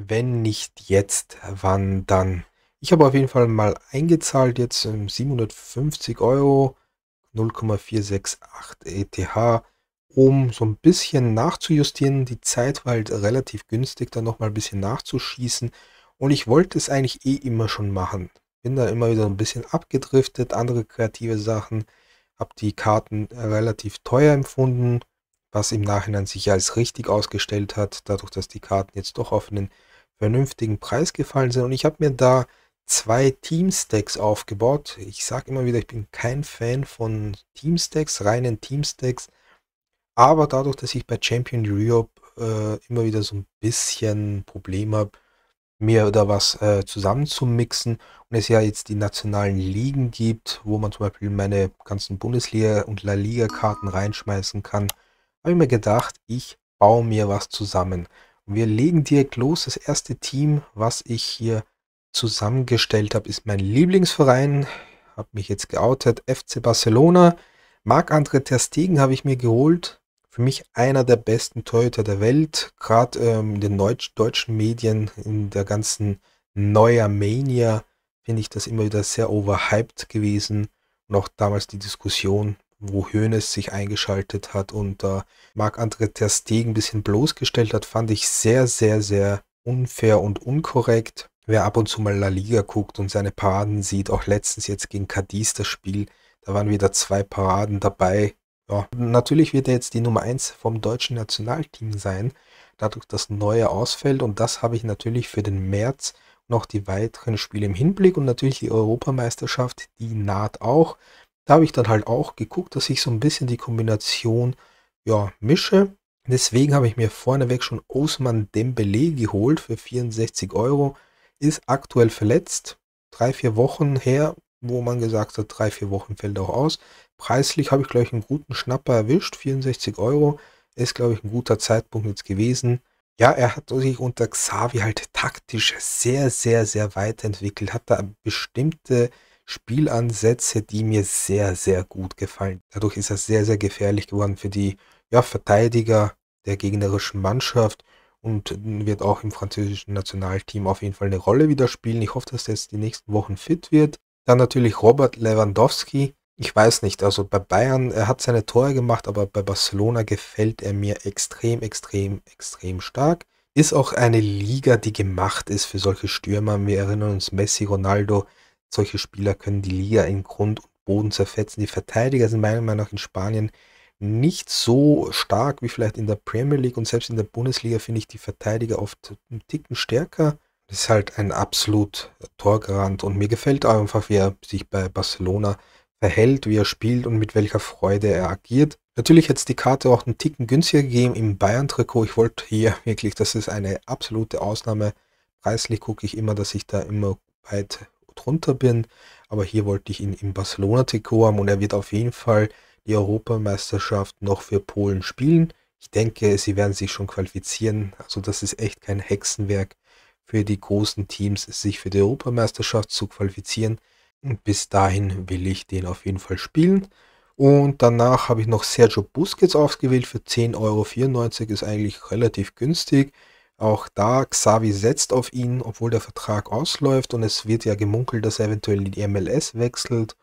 Wenn nicht jetzt, wann dann? Ich habe auf jeden Fall mal eingezahlt, jetzt 750 ähm, Euro, 0,468 ETH, um so ein bisschen nachzujustieren. Die Zeit war halt relativ günstig, dann nochmal ein bisschen nachzuschießen. Und ich wollte es eigentlich eh immer schon machen. Bin da immer wieder ein bisschen abgedriftet, andere kreative Sachen, habe die Karten relativ teuer empfunden, was im Nachhinein sich als richtig ausgestellt hat, dadurch, dass die Karten jetzt doch auf einen vernünftigen Preis gefallen sind. Und ich habe mir da zwei Teamstacks aufgebaut. Ich sage immer wieder, ich bin kein Fan von Teamstacks, reinen Teamstacks. Aber dadurch, dass ich bei Champion Europe äh, immer wieder so ein bisschen Probleme habe, mir da was äh, zusammenzumixen und es ja jetzt die nationalen Ligen gibt, wo man zum Beispiel meine ganzen Bundesliga- und La Liga-Karten reinschmeißen kann, habe ich mir gedacht, ich baue mir was zusammen. Wir legen direkt los. Das erste Team, was ich hier zusammengestellt habe, ist mein Lieblingsverein. Habe mich jetzt geoutet. FC Barcelona. Marc-André Ter Stegen habe ich mir geholt. Für mich einer der besten Torhüter der Welt. Gerade ähm, in den Deutsch deutschen Medien, in der ganzen Neuer Mania, finde ich das immer wieder sehr overhyped gewesen. Und auch damals die Diskussion, wo Hoeneß sich eingeschaltet hat und äh, Marc-André Ter Stegen ein bisschen bloßgestellt hat, fand ich sehr, sehr, sehr unfair und unkorrekt. Wer ab und zu mal La Liga guckt und seine Paraden sieht, auch letztens jetzt gegen Cadiz das Spiel, da waren wieder zwei Paraden dabei. Ja, natürlich wird er jetzt die Nummer 1 vom deutschen Nationalteam sein, dadurch, dass neue ausfällt. Und das habe ich natürlich für den März noch die weiteren Spiele im Hinblick und natürlich die Europameisterschaft, die naht auch. Da habe ich dann halt auch geguckt, dass ich so ein bisschen die Kombination ja, mische. Deswegen habe ich mir vorneweg schon Osman Dembele geholt für 64 Euro. Ist aktuell verletzt. Drei, vier Wochen her, wo man gesagt hat, drei, vier Wochen fällt auch aus. Preislich habe ich, glaube ich, einen guten Schnapper erwischt. 64 Euro ist, glaube ich, ein guter Zeitpunkt jetzt gewesen. Ja, er hat sich unter Xavi halt taktisch sehr, sehr, sehr weiterentwickelt. Hat da bestimmte Spielansätze, die mir sehr, sehr gut gefallen. Dadurch ist er sehr, sehr gefährlich geworden für die ja, Verteidiger der gegnerischen Mannschaft und wird auch im französischen Nationalteam auf jeden Fall eine Rolle wieder spielen. Ich hoffe, dass er jetzt die nächsten Wochen fit wird. Dann natürlich Robert Lewandowski. Ich weiß nicht, also bei Bayern, er hat seine Tore gemacht, aber bei Barcelona gefällt er mir extrem, extrem, extrem stark. Ist auch eine Liga, die gemacht ist für solche Stürmer. Wir erinnern uns Messi, Ronaldo, solche Spieler können die Liga in Grund und Boden zerfetzen. Die Verteidiger sind meiner Meinung nach in Spanien nicht so stark wie vielleicht in der Premier League und selbst in der Bundesliga finde ich die Verteidiger oft einen Ticken stärker. Das ist halt ein absolut Torgarant und mir gefällt einfach, wie er sich bei Barcelona verhält, wie er spielt und mit welcher Freude er agiert. Natürlich hätte es die Karte auch einen Ticken günstiger gegeben im Bayern-Trikot. Ich wollte hier wirklich, das ist eine absolute Ausnahme. Preislich gucke ich immer, dass ich da immer weit drunter bin. Aber hier wollte ich ihn im Barcelona-Trikot haben und er wird auf jeden Fall die Europameisterschaft noch für Polen spielen. Ich denke, sie werden sich schon qualifizieren. Also das ist echt kein Hexenwerk für die großen Teams, sich für die Europameisterschaft zu qualifizieren. Und bis dahin will ich den auf jeden Fall spielen. Und danach habe ich noch Sergio Busquets ausgewählt für 10,94 Euro. Ist eigentlich relativ günstig. Auch da, Xavi setzt auf ihn, obwohl der Vertrag ausläuft und es wird ja gemunkelt, dass er eventuell in die MLS wechselt.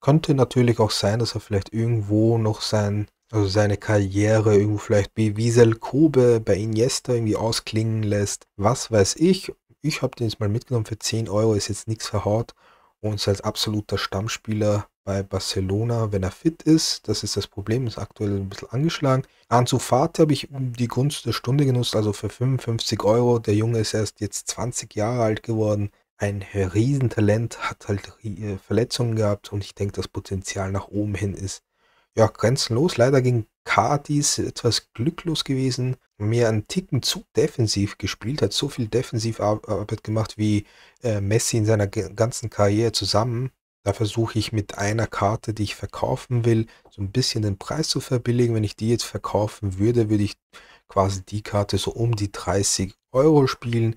Könnte natürlich auch sein, dass er vielleicht irgendwo noch sein, also seine Karriere irgendwo vielleicht wie Wiesel Kobe bei Iniesta irgendwie ausklingen lässt. Was weiß ich. Ich habe den jetzt mal mitgenommen für 10 Euro, ist jetzt nichts verhaut und als absoluter Stammspieler bei Barcelona, wenn er fit ist. Das ist das Problem, ist aktuell ein bisschen angeschlagen. Ansu Fati habe ich die Gunst der Stunde genutzt, also für 55 Euro. Der Junge ist erst jetzt 20 Jahre alt geworden. Ein Riesentalent, hat halt äh, Verletzungen gehabt und ich denke, das Potenzial nach oben hin ist ja grenzenlos. Leider ging Cardis etwas glücklos gewesen. Mir einen Ticken zu defensiv gespielt, hat so viel Defensivarbeit gemacht wie äh, Messi in seiner ganzen Karriere zusammen da versuche ich mit einer Karte, die ich verkaufen will, so ein bisschen den Preis zu verbilligen. Wenn ich die jetzt verkaufen würde, würde ich quasi die Karte so um die 30 Euro spielen.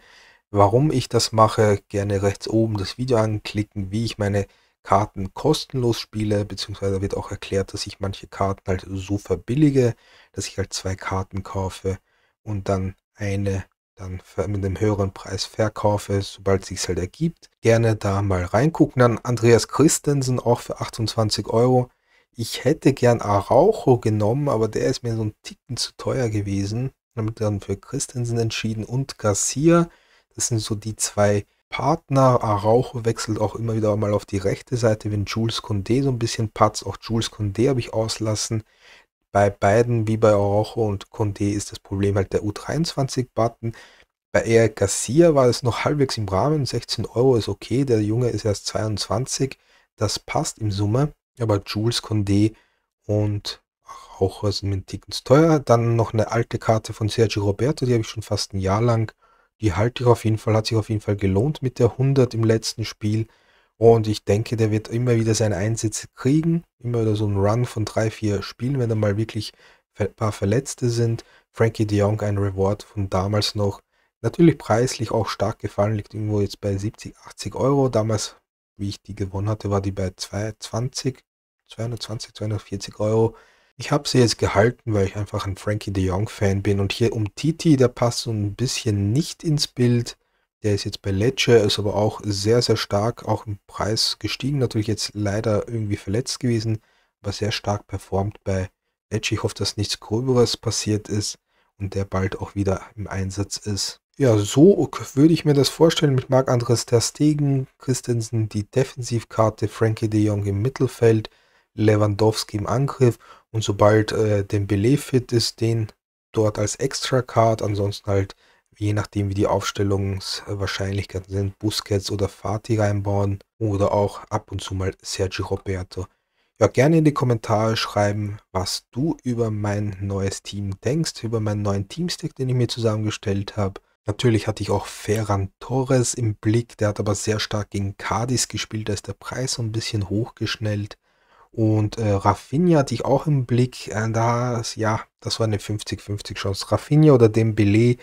Warum ich das mache, gerne rechts oben das Video anklicken, wie ich meine Karten kostenlos spiele, beziehungsweise wird auch erklärt, dass ich manche Karten halt so verbillige, dass ich halt zwei Karten kaufe und dann eine dann mit einem höheren Preis verkaufe, sobald es sich halt ergibt. Gerne da mal reingucken. Dann Andreas Christensen auch für 28 Euro. Ich hätte gern Araujo genommen, aber der ist mir so ein Ticken zu teuer gewesen. Damit dann für Christensen entschieden und Garcia. Das sind so die zwei Partner. Araujo wechselt auch immer wieder mal auf die rechte Seite, wenn Jules Condé so ein bisschen patzt. Auch Jules Condé habe ich auslassen. Bei beiden, wie bei Araujo und Conte, ist das Problem halt der U23-Button. Bei Eric Garcia war es noch halbwegs im Rahmen. 16 Euro ist okay. Der Junge ist erst 22. Das passt im Summe. Aber Jules Condé und Araujo sind mit Tickens teuer. Dann noch eine alte Karte von Sergio Roberto. Die habe ich schon fast ein Jahr lang. Die halte ich auf jeden Fall. Hat sich auf jeden Fall gelohnt mit der 100 im letzten Spiel. Und ich denke, der wird immer wieder seine Einsätze kriegen. Immer wieder so einen Run von drei, vier Spielen, wenn da mal wirklich ein paar Verletzte sind. Frankie de Jong, ein Reward von damals noch. Natürlich preislich auch stark gefallen, liegt irgendwo jetzt bei 70, 80 Euro. Damals, wie ich die gewonnen hatte, war die bei 220, 220, 240 Euro. Ich habe sie jetzt gehalten, weil ich einfach ein Frankie de Jong-Fan bin. Und hier um Titi, der passt so ein bisschen nicht ins Bild. Der ist jetzt bei Lecce, ist aber auch sehr, sehr stark, auch im Preis gestiegen. Natürlich jetzt leider irgendwie verletzt gewesen, aber sehr stark performt bei Lecce. Ich hoffe, dass nichts Gröberes passiert ist und der bald auch wieder im Einsatz ist. Ja, so würde ich mir das vorstellen mit Marc-Andres Ter Stegen, Christensen die Defensivkarte, Frankie de Jong im Mittelfeld, Lewandowski im Angriff und sobald äh, Belay fit ist, den dort als Extra-Card, ansonsten halt je nachdem wie die Aufstellungswahrscheinlichkeiten sind, Busquets oder Fatih reinbauen oder auch ab und zu mal Sergio Roberto. Ja, gerne in die Kommentare schreiben, was du über mein neues Team denkst, über meinen neuen Teamstack, den ich mir zusammengestellt habe. Natürlich hatte ich auch Ferran Torres im Blick, der hat aber sehr stark gegen Cadiz gespielt, da ist der Preis so ein bisschen hochgeschnellt. Und äh, Rafinha hatte ich auch im Blick, äh, da, ja, das war eine 50-50 Chance. Rafinha oder Dembele,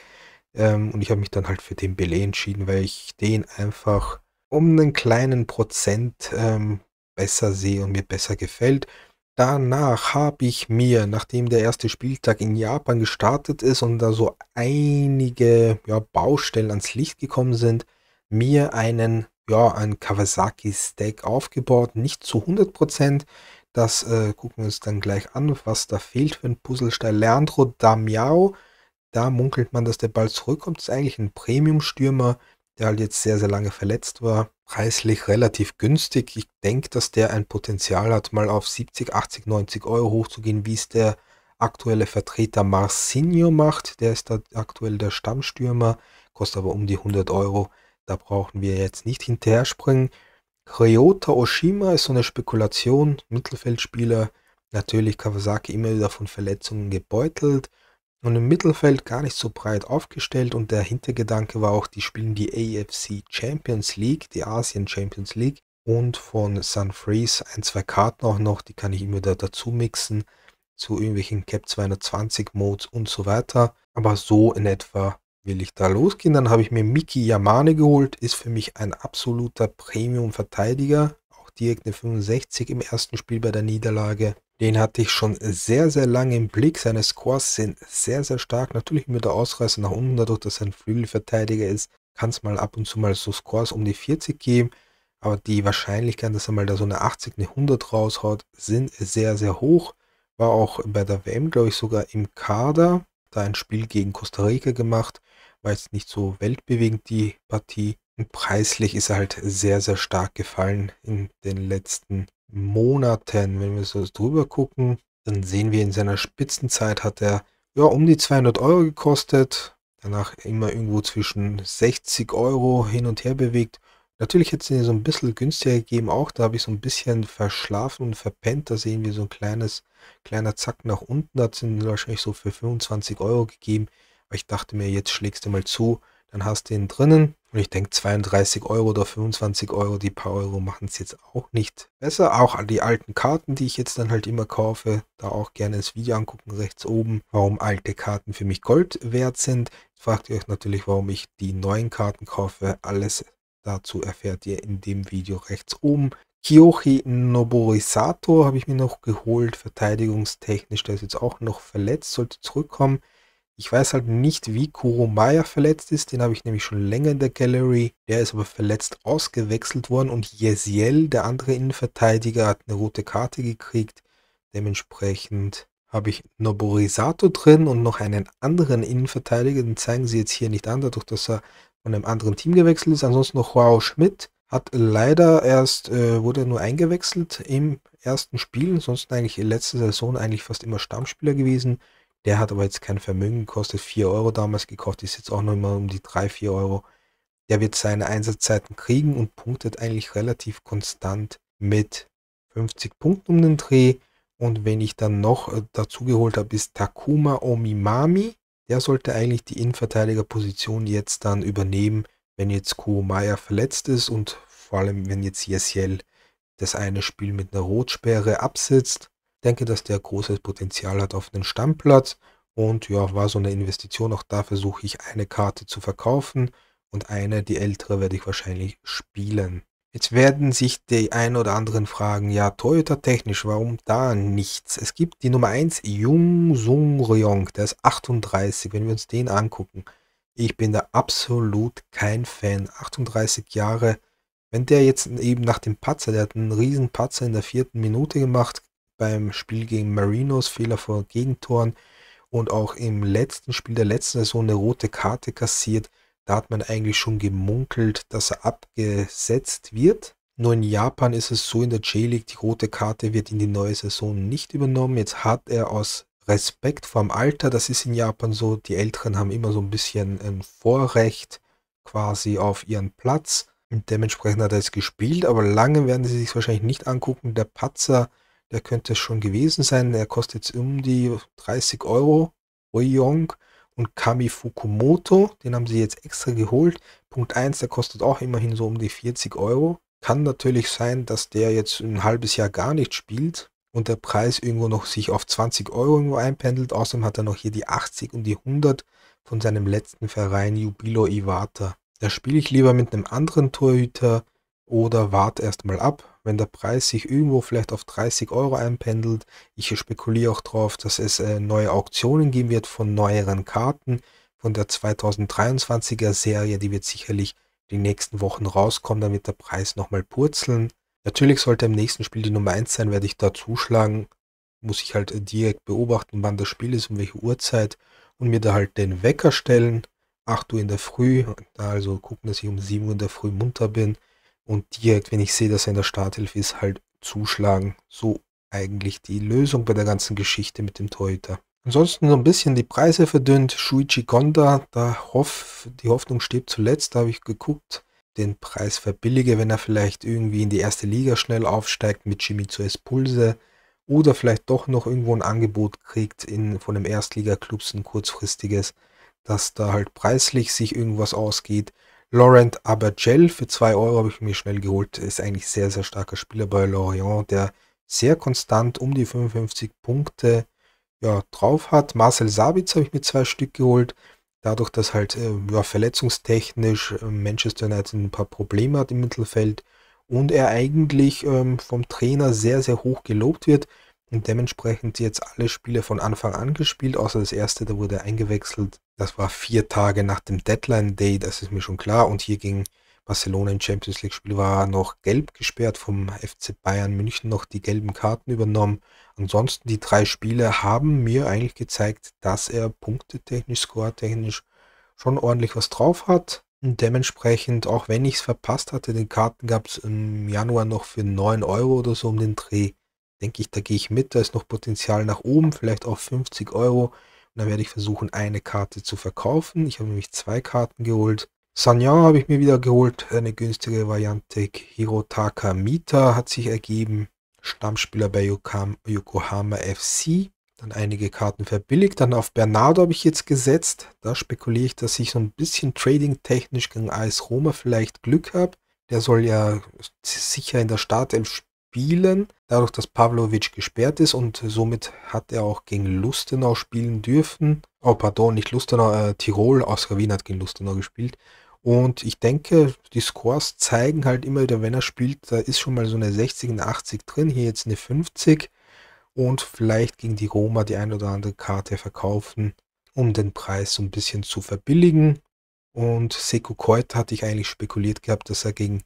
ähm, und ich habe mich dann halt für den Belay entschieden, weil ich den einfach um einen kleinen Prozent ähm, besser sehe und mir besser gefällt. Danach habe ich mir, nachdem der erste Spieltag in Japan gestartet ist und da so einige ja, Baustellen ans Licht gekommen sind, mir einen, ja, einen Kawasaki-Stack aufgebaut. Nicht zu 100%. Das äh, gucken wir uns dann gleich an, was da fehlt für ein Puzzlestein. Leandro Damiao da munkelt man, dass der Ball zurückkommt. Das ist eigentlich ein Premium-Stürmer, der halt jetzt sehr, sehr lange verletzt war. Preislich relativ günstig. Ich denke, dass der ein Potenzial hat, mal auf 70, 80, 90 Euro hochzugehen, wie es der aktuelle Vertreter Marcinho macht. Der ist da aktuell der Stammstürmer, kostet aber um die 100 Euro. Da brauchen wir jetzt nicht hinterher springen. Ryota Oshima ist so eine Spekulation, Mittelfeldspieler. Natürlich Kawasaki immer wieder von Verletzungen gebeutelt und im Mittelfeld gar nicht so breit aufgestellt und der Hintergedanke war auch, die spielen die AFC Champions League, die Asien Champions League und von Sun Freeze ein, zwei Karten auch noch, die kann ich immer da dazu mixen zu irgendwelchen Cap 220 Modes und so weiter. Aber so in etwa will ich da losgehen. Dann habe ich mir Miki Yamane geholt, ist für mich ein absoluter Premium-Verteidiger direkt eine 65 im ersten Spiel bei der Niederlage. Den hatte ich schon sehr, sehr lange im Blick. Seine Scores sind sehr, sehr stark. Natürlich mit der Ausreißer nach unten, dadurch, dass er ein Flügelverteidiger ist, kann es mal ab und zu mal so Scores um die 40 geben. Aber die Wahrscheinlichkeit, dass er mal da so eine 80, eine 100 raushaut, sind sehr, sehr hoch. War auch bei der WM, glaube ich, sogar im Kader. Da ein Spiel gegen Costa Rica gemacht. War jetzt nicht so weltbewegend die Partie. Und preislich ist er halt sehr, sehr stark gefallen in den letzten Monaten. Wenn wir so drüber gucken, dann sehen wir, in seiner Spitzenzeit hat er ja um die 200 Euro gekostet. Danach immer irgendwo zwischen 60 Euro hin und her bewegt. Natürlich hätte es ihn so ein bisschen günstiger gegeben auch. Da habe ich so ein bisschen verschlafen und verpennt. Da sehen wir so ein kleines, kleiner Zack nach unten. Da hat es ihn wahrscheinlich so für 25 Euro gegeben. Aber ich dachte mir, jetzt schlägst du mal zu. Dann hast du ihn drinnen. Und ich denke, 32 Euro oder 25 Euro, die paar Euro machen es jetzt auch nicht besser. Auch an die alten Karten, die ich jetzt dann halt immer kaufe, da auch gerne das Video angucken, rechts oben, warum alte Karten für mich Gold wert sind. Jetzt fragt ihr euch natürlich, warum ich die neuen Karten kaufe. Alles dazu erfährt ihr in dem Video rechts oben. Kyohi Noborisato habe ich mir noch geholt, verteidigungstechnisch, der ist jetzt auch noch verletzt, sollte zurückkommen. Ich weiß halt nicht, wie Kurumaya verletzt ist. Den habe ich nämlich schon länger in der Gallery. Der ist aber verletzt ausgewechselt worden. Und Jesiel, der andere Innenverteidiger, hat eine rote Karte gekriegt. Dementsprechend habe ich Noborisato drin und noch einen anderen Innenverteidiger. Den zeigen sie jetzt hier nicht an, dadurch, dass er von einem anderen Team gewechselt ist. Ansonsten noch Joao Schmidt. Hat leider erst, äh, wurde nur eingewechselt im ersten Spiel. Ansonsten eigentlich letzte Saison eigentlich fast immer Stammspieler gewesen. Der hat aber jetzt kein Vermögen gekostet, 4 Euro damals gekauft, ist jetzt auch noch immer um die 3, 4 Euro. Der wird seine Einsatzzeiten kriegen und punktet eigentlich relativ konstant mit 50 Punkten um den Dreh. Und wenn ich dann noch äh, dazu geholt habe, ist Takuma Omimami. Der sollte eigentlich die Innenverteidigerposition jetzt dann übernehmen, wenn jetzt Kuomaya verletzt ist und vor allem, wenn jetzt Yesiel das eine Spiel mit einer Rotsperre absitzt denke, dass der großes Potenzial hat auf den Stammplatz. Und ja, war so eine Investition. Auch da versuche ich eine Karte zu verkaufen und eine, die ältere, werde ich wahrscheinlich spielen. Jetzt werden sich die ein oder anderen fragen, ja, Toyota technisch, warum da nichts? Es gibt die Nummer 1, Jung Sung Ryong, der ist 38, wenn wir uns den angucken. Ich bin da absolut kein Fan. 38 Jahre, wenn der jetzt eben nach dem Patzer, der hat einen riesen Patzer in der vierten Minute gemacht, beim Spiel gegen Marinos, Fehler vor Gegentoren und auch im letzten Spiel der letzten Saison eine rote Karte kassiert. Da hat man eigentlich schon gemunkelt, dass er abgesetzt wird. Nur in Japan ist es so in der J-League, die rote Karte wird in die neue Saison nicht übernommen. Jetzt hat er aus Respekt vorm Alter, das ist in Japan so, die Älteren haben immer so ein bisschen ein Vorrecht quasi auf ihren Platz. Und dementsprechend hat er es gespielt, aber lange werden sie sich wahrscheinlich nicht angucken. Der Patzer der könnte schon gewesen sein. Er kostet jetzt um die 30 Euro. Oyong und Kami Fukumoto, den haben sie jetzt extra geholt. Punkt 1, der kostet auch immerhin so um die 40 Euro. Kann natürlich sein, dass der jetzt ein halbes Jahr gar nicht spielt und der Preis irgendwo noch sich auf 20 Euro irgendwo einpendelt. Außerdem hat er noch hier die 80 und die 100 von seinem letzten Verein Jubilo Iwata. Da spiele ich lieber mit einem anderen Torhüter, oder warte erstmal ab, wenn der Preis sich irgendwo vielleicht auf 30 Euro einpendelt. Ich spekuliere auch darauf, dass es äh, neue Auktionen geben wird von neueren Karten von der 2023er Serie. Die wird sicherlich die nächsten Wochen rauskommen, damit der Preis nochmal purzeln. Natürlich sollte im nächsten Spiel die Nummer 1 sein, werde ich da zuschlagen. Muss ich halt direkt beobachten, wann das Spiel ist, um welche Uhrzeit und mir da halt den Wecker stellen. 8 Uhr in der Früh, also gucken, dass ich um 7 Uhr in der Früh munter bin und direkt, wenn ich sehe, dass er in der Starthilfe ist, halt zuschlagen. So eigentlich die Lösung bei der ganzen Geschichte mit dem Torhüter. Ansonsten so ein bisschen die Preise verdünnt. Shuichi Konda, da hoff, die Hoffnung stirbt zuletzt, da habe ich geguckt, den Preis verbillige, wenn er vielleicht irgendwie in die erste Liga schnell aufsteigt mit Shimizu Espulse oder vielleicht doch noch irgendwo ein Angebot kriegt in, von einem Erstliga-Clubs ein kurzfristiges, dass da halt preislich sich irgendwas ausgeht Laurent Abergel für 2 Euro habe ich mir schnell geholt. Ist eigentlich sehr, sehr starker Spieler bei Lorient, der sehr konstant um die 55 Punkte ja, drauf hat. Marcel Sabitz habe ich mir zwei Stück geholt. Dadurch, dass halt äh, ja, verletzungstechnisch äh, Manchester United ein paar Probleme hat im Mittelfeld und er eigentlich ähm, vom Trainer sehr, sehr hoch gelobt wird, und dementsprechend jetzt alle Spiele von Anfang an gespielt, außer das erste, da wurde eingewechselt. Das war vier Tage nach dem Deadline Day, das ist mir schon klar. Und hier ging Barcelona im Champions League-Spiel war noch gelb gesperrt, vom FC Bayern München noch die gelben Karten übernommen. Ansonsten die drei Spiele haben mir eigentlich gezeigt, dass er punktetechnisch, score-technisch schon ordentlich was drauf hat. Und dementsprechend, auch wenn ich es verpasst hatte, den Karten gab es im Januar noch für 9 Euro oder so um den Dreh denke ich, da gehe ich mit. Da ist noch Potenzial nach oben, vielleicht auf 50 Euro. Und dann werde ich versuchen, eine Karte zu verkaufen. Ich habe nämlich zwei Karten geholt. Sanya habe ich mir wieder geholt, eine günstige Variante. Hirotaka Mita hat sich ergeben. Stammspieler bei Yokohama FC. Dann einige Karten verbilligt. Dann auf Bernardo habe ich jetzt gesetzt. Da spekuliere ich, dass ich so ein bisschen trading-technisch gegen AS Roma vielleicht Glück habe. Der soll ja sicher in der Startelf spielen, dadurch, dass Pavlovic gesperrt ist und somit hat er auch gegen Lustenau spielen dürfen. Oh, pardon, nicht Lustenau, äh, Tirol, aus Wien hat gegen Lustenau gespielt. Und ich denke, die Scores zeigen halt immer wieder, wenn er spielt, da ist schon mal so eine 60, eine 80 drin, hier jetzt eine 50 und vielleicht gegen die Roma die ein oder andere Karte verkaufen, um den Preis so ein bisschen zu verbilligen. Und Seko Keut hatte ich eigentlich spekuliert gehabt, dass er gegen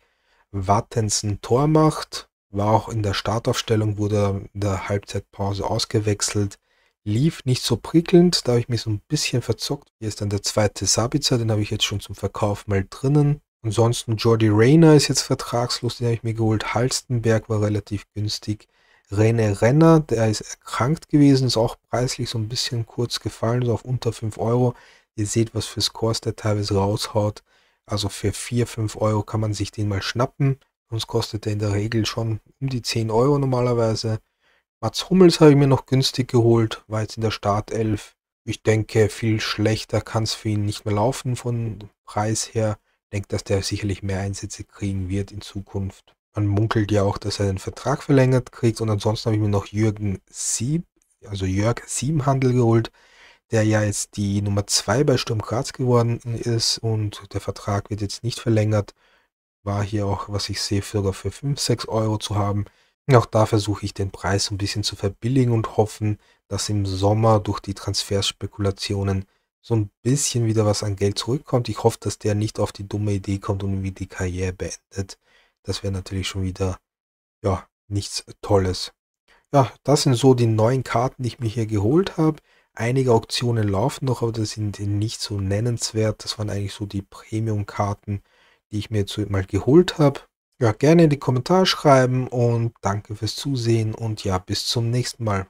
Wattens ein Tor macht war auch in der Startaufstellung, wurde in der Halbzeitpause ausgewechselt. Lief nicht so prickelnd, da habe ich mich so ein bisschen verzockt. Hier ist dann der zweite Sabitzer, den habe ich jetzt schon zum Verkauf mal drinnen. Ansonsten Jordi Rayner ist jetzt vertragslos, den habe ich mir geholt. Halstenberg war relativ günstig. René Renner, der ist erkrankt gewesen, ist auch preislich so ein bisschen kurz gefallen, so auf unter 5 Euro. Ihr seht, was für Scores der teilweise raushaut. Also für 4, 5 Euro kann man sich den mal schnappen. Uns kostet er in der Regel schon um die 10 Euro normalerweise. Mats Hummels habe ich mir noch günstig geholt, war jetzt in der Startelf. Ich denke, viel schlechter kann es für ihn nicht mehr laufen von Preis her. Ich denke, dass der sicherlich mehr Einsätze kriegen wird in Zukunft. Man munkelt ja auch, dass er den Vertrag verlängert kriegt. Und ansonsten habe ich mir noch Jürgen Sieb, also Jörg Siebenhandel geholt, der ja jetzt die Nummer 2 bei Sturm Graz geworden ist und der Vertrag wird jetzt nicht verlängert war hier auch, was ich sehe, sogar für 5, 6 Euro zu haben. Auch da versuche ich den Preis ein bisschen zu verbilligen und hoffen, dass im Sommer durch die Transferspekulationen so ein bisschen wieder was an Geld zurückkommt. Ich hoffe, dass der nicht auf die dumme Idee kommt und wie die Karriere beendet. Das wäre natürlich schon wieder, ja, nichts Tolles. Ja, das sind so die neuen Karten, die ich mir hier geholt habe. Einige Auktionen laufen noch, aber das sind nicht so nennenswert. Das waren eigentlich so die Premium-Karten, die ich mir jetzt mal geholt habe. Ja, gerne in die Kommentare schreiben und danke fürs Zusehen und ja, bis zum nächsten Mal.